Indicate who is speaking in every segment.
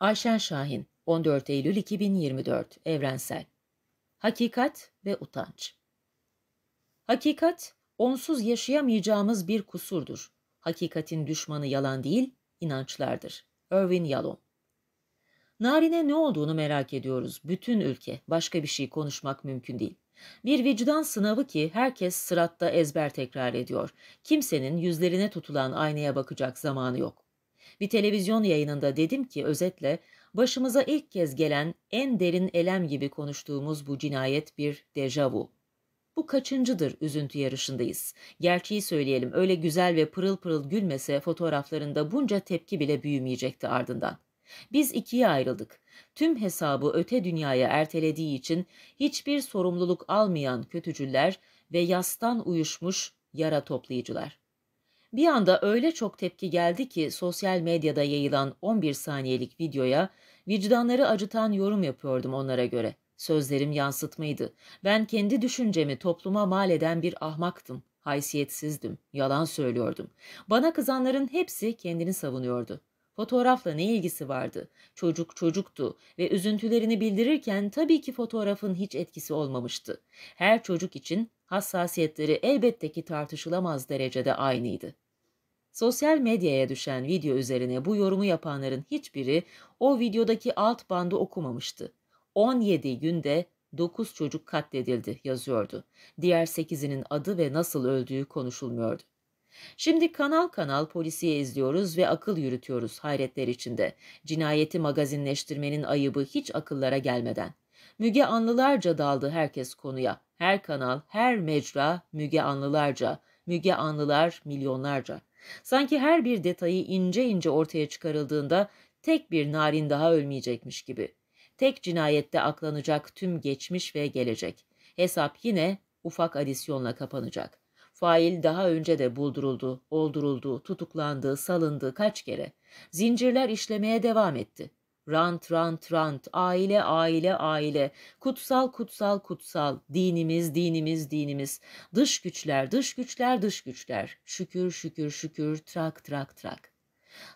Speaker 1: Ayşen Şahin, 14 Eylül 2024, Evrensel. Hakikat ve utanç. Hakikat, onsuz yaşayamayacağımız bir kusurdur. Hakikatin düşmanı yalan değil, inançlardır. Irvin Yalom. Narine ne olduğunu merak ediyoruz. Bütün ülke, başka bir şey konuşmak mümkün değil. Bir vicdan sınavı ki herkes sıratta ezber tekrar ediyor. Kimsenin yüzlerine tutulan aynaya bakacak zamanı yok. Bir televizyon yayınında dedim ki özetle başımıza ilk kez gelen en derin elem gibi konuştuğumuz bu cinayet bir dejavu. Bu kaçıncıdır üzüntü yarışındayız. Gerçeği söyleyelim öyle güzel ve pırıl pırıl gülmese fotoğraflarında bunca tepki bile büyümeyecekti ardından. Biz ikiye ayrıldık. Tüm hesabı öte dünyaya ertelediği için hiçbir sorumluluk almayan kötücüller ve yastan uyuşmuş yara toplayıcılar. Bir anda öyle çok tepki geldi ki sosyal medyada yayılan 11 saniyelik videoya vicdanları acıtan yorum yapıyordum onlara göre. Sözlerim yansıtmaydı. Ben kendi düşüncemi topluma mal eden bir ahmaktım. Haysiyetsizdim. Yalan söylüyordum. Bana kızanların hepsi kendini savunuyordu. Fotoğrafla ne ilgisi vardı? Çocuk çocuktu ve üzüntülerini bildirirken tabii ki fotoğrafın hiç etkisi olmamıştı. Her çocuk için hassasiyetleri elbette ki tartışılamaz derecede aynıydı. Sosyal medyaya düşen video üzerine bu yorumu yapanların hiçbiri o videodaki alt bandı okumamıştı. 17 günde 9 çocuk katledildi yazıyordu. Diğer 8'inin adı ve nasıl öldüğü konuşulmuyordu. Şimdi kanal kanal polisiye izliyoruz ve akıl yürütüyoruz hayretler içinde. Cinayeti magazinleştirmenin ayıbı hiç akıllara gelmeden. Müge Anlılarca daldı herkes konuya. Her kanal, her mecra Müge Anlılarca, Müge Anlılar milyonlarca. Sanki her bir detayı ince ince ortaya çıkarıldığında tek bir narin daha ölmeyecekmiş gibi. Tek cinayette aklanacak tüm geçmiş ve gelecek. Hesap yine ufak adisyonla kapanacak. Fail daha önce de bulduruldu, olduruldu, tutuklandı, salındı kaç kere. Zincirler işlemeye devam etti. Rant rant rant, aile aile aile, kutsal kutsal kutsal, dinimiz dinimiz dinimiz, dış güçler dış güçler dış güçler, şükür şükür şükür, trak trak trak.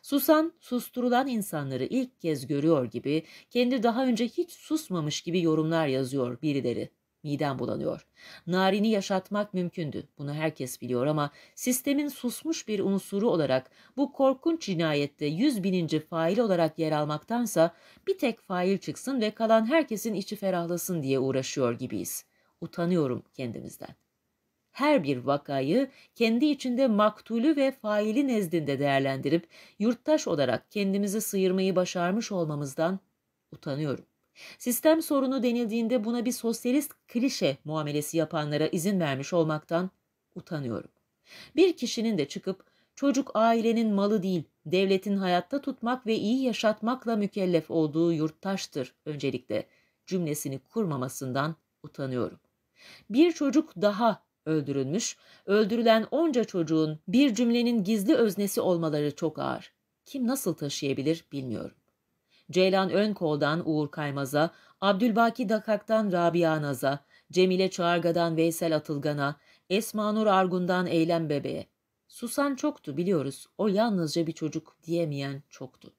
Speaker 1: Susan, susturulan insanları ilk kez görüyor gibi, kendi daha önce hiç susmamış gibi yorumlar yazıyor birileri. Midem bulanıyor. Narini yaşatmak mümkündü. Bunu herkes biliyor ama sistemin susmuş bir unsuru olarak bu korkunç cinayette yüz bininci fail olarak yer almaktansa bir tek fail çıksın ve kalan herkesin içi ferahlasın diye uğraşıyor gibiyiz. Utanıyorum kendimizden. Her bir vakayı kendi içinde maktulü ve faili nezdinde değerlendirip yurttaş olarak kendimizi sıyırmayı başarmış olmamızdan utanıyorum. Sistem sorunu denildiğinde buna bir sosyalist klişe muamelesi yapanlara izin vermiş olmaktan utanıyorum. Bir kişinin de çıkıp çocuk ailenin malı değil, devletin hayatta tutmak ve iyi yaşatmakla mükellef olduğu yurttaştır öncelikle cümlesini kurmamasından utanıyorum. Bir çocuk daha öldürülmüş, öldürülen onca çocuğun bir cümlenin gizli öznesi olmaları çok ağır. Kim nasıl taşıyabilir bilmiyorum. Ceylan Önkol'dan Uğur Kaymaz'a, Abdülbaki Dakak'tan Rabia Naz'a, Cemile Çağarga'dan Veysel Atılgan'a, Esma Nur Argun'dan Eylem Bebe'ye. Susan çoktu biliyoruz, o yalnızca bir çocuk diyemeyen çoktu.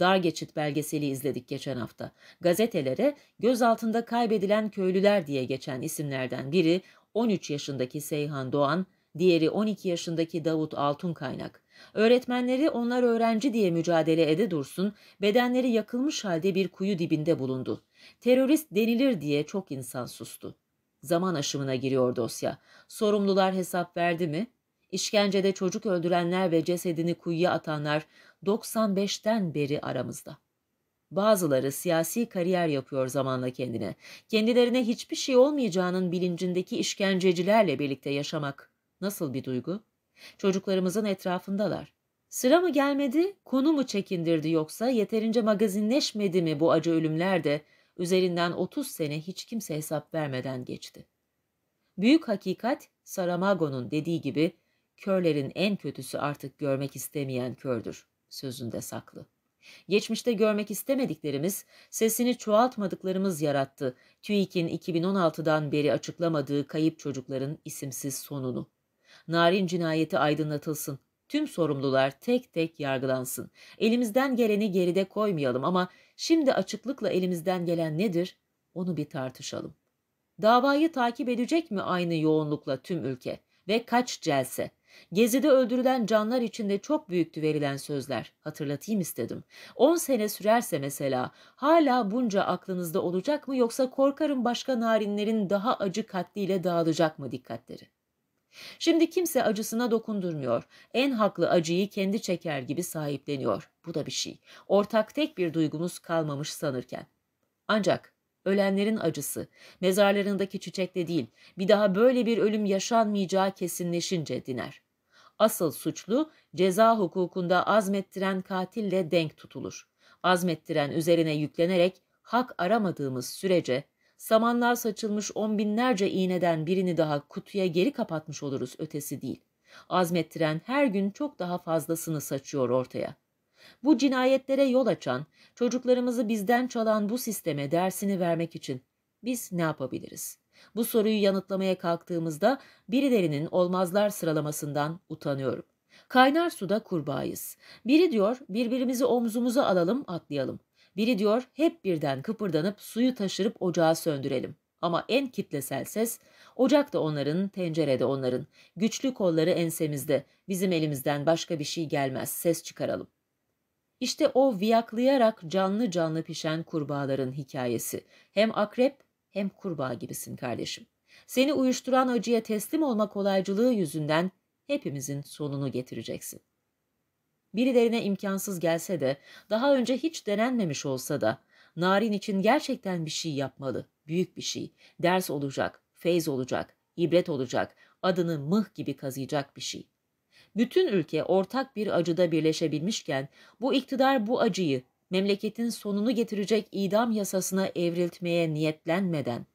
Speaker 1: Dar Geçit belgeseli izledik geçen hafta. Gazetelere gözaltında kaybedilen köylüler diye geçen isimlerden biri 13 yaşındaki Seyhan Doğan, Diğeri 12 yaşındaki Davut Altun Kaynak. Öğretmenleri onlar öğrenci diye mücadele ede dursun, bedenleri yakılmış halde bir kuyu dibinde bulundu. Terörist denilir diye çok insan sustu. Zaman aşımına giriyor dosya. Sorumlular hesap verdi mi? İşkencede çocuk öldürenler ve cesedini kuyuya atanlar 95'ten beri aramızda. Bazıları siyasi kariyer yapıyor zamanla kendine. Kendilerine hiçbir şey olmayacağının bilincindeki işkencecilerle birlikte yaşamak Nasıl bir duygu? Çocuklarımızın etrafındalar. Sıra mı gelmedi, konu mu çekindirdi yoksa yeterince magazinleşmedi mi bu acı ölümler de üzerinden 30 sene hiç kimse hesap vermeden geçti. Büyük hakikat Saramago'nun dediği gibi körlerin en kötüsü artık görmek istemeyen kördür sözünde saklı. Geçmişte görmek istemediklerimiz, sesini çoğaltmadıklarımız yarattı. TÜİK'in 2016'dan beri açıklamadığı kayıp çocukların isimsiz sonunu. Narin cinayeti aydınlatılsın. Tüm sorumlular tek tek yargılansın. Elimizden geleni geride koymayalım ama şimdi açıklıkla elimizden gelen nedir? Onu bir tartışalım. Davayı takip edecek mi aynı yoğunlukla tüm ülke ve kaç celse? Gezide öldürülen canlar içinde çok büyüktü verilen sözler. Hatırlatayım istedim. 10 sene sürerse mesela hala bunca aklınızda olacak mı yoksa korkarım başka narinlerin daha acı katliyle dağılacak mı dikkatleri? Şimdi kimse acısına dokundurmuyor. En haklı acıyı kendi çeker gibi sahipleniyor. Bu da bir şey. Ortak tek bir duygumuz kalmamış sanırken. Ancak ölenlerin acısı mezarlarındaki çiçekte değil, bir daha böyle bir ölüm yaşanmayacağı kesinleşince diner. Asıl suçlu ceza hukukunda azmettiren katille denk tutulur. Azmettiren üzerine yüklenerek hak aramadığımız sürece Samanlar saçılmış on binlerce iğneden birini daha kutuya geri kapatmış oluruz ötesi değil. Azmettiren her gün çok daha fazlasını saçıyor ortaya. Bu cinayetlere yol açan, çocuklarımızı bizden çalan bu sisteme dersini vermek için biz ne yapabiliriz? Bu soruyu yanıtlamaya kalktığımızda birilerinin olmazlar sıralamasından utanıyorum. Kaynar suda kurbağayız. Biri diyor birbirimizi omzumuza alalım atlayalım. Biri diyor hep birden kıpırdanıp suyu taşırıp ocağı söndürelim. Ama en kitlesel ses ocak da onların, tencerede onların. Güçlü kolları ensemizde. Bizim elimizden başka bir şey gelmez. Ses çıkaralım. İşte o viyaklayarak canlı canlı pişen kurbağaların hikayesi. Hem akrep hem kurbağa gibisin kardeşim. Seni uyuşturan acıya teslim olma kolaycılığı yüzünden hepimizin sonunu getireceksin birilerine imkansız gelse de, daha önce hiç denenmemiş olsa da, Narin için gerçekten bir şey yapmalı, büyük bir şey, ders olacak, feyz olacak, ibret olacak, adını mıh gibi kazıyacak bir şey. Bütün ülke ortak bir acıda birleşebilmişken, bu iktidar bu acıyı, memleketin sonunu getirecek idam yasasına evriltmeye niyetlenmeden,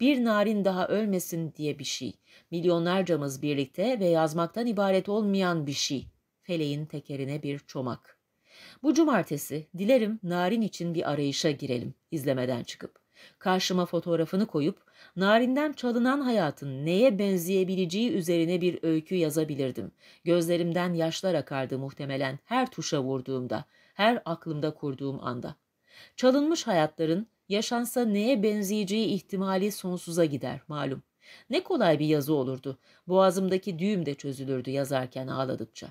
Speaker 1: bir narin daha ölmesin diye bir şey, milyonlarcamız birlikte ve yazmaktan ibaret olmayan bir şey, feleğin tekerine bir çomak. Bu cumartesi dilerim narin için bir arayışa girelim izlemeden çıkıp. Karşıma fotoğrafını koyup narinden çalınan hayatın neye benzeyebileceği üzerine bir öykü yazabilirdim. Gözlerimden yaşlar akardı muhtemelen her tuşa vurduğumda, her aklımda kurduğum anda. Çalınmış hayatların yaşansa neye benzeyeceği ihtimali sonsuza gider malum. Ne kolay bir yazı olurdu. Boğazımdaki düğüm de çözülürdü yazarken ağladıkça.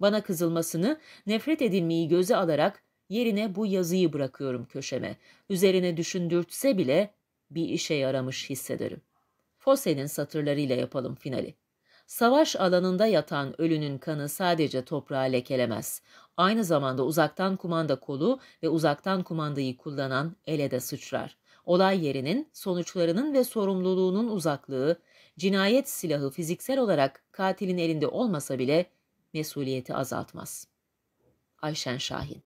Speaker 1: Bana kızılmasını, nefret edilmeyi göze alarak yerine bu yazıyı bırakıyorum köşeme. Üzerine düşündürtse bile bir işe yaramış hissederim. Fose'nin satırlarıyla yapalım finali. Savaş alanında yatan ölünün kanı sadece toprağa lekelemez. Aynı zamanda uzaktan kumanda kolu ve uzaktan kumandayı kullanan ele de sıçrar. Olay yerinin, sonuçlarının ve sorumluluğunun uzaklığı, cinayet silahı fiziksel olarak katilin elinde olmasa bile mesuliyeti azaltmaz. Ayşen Şahin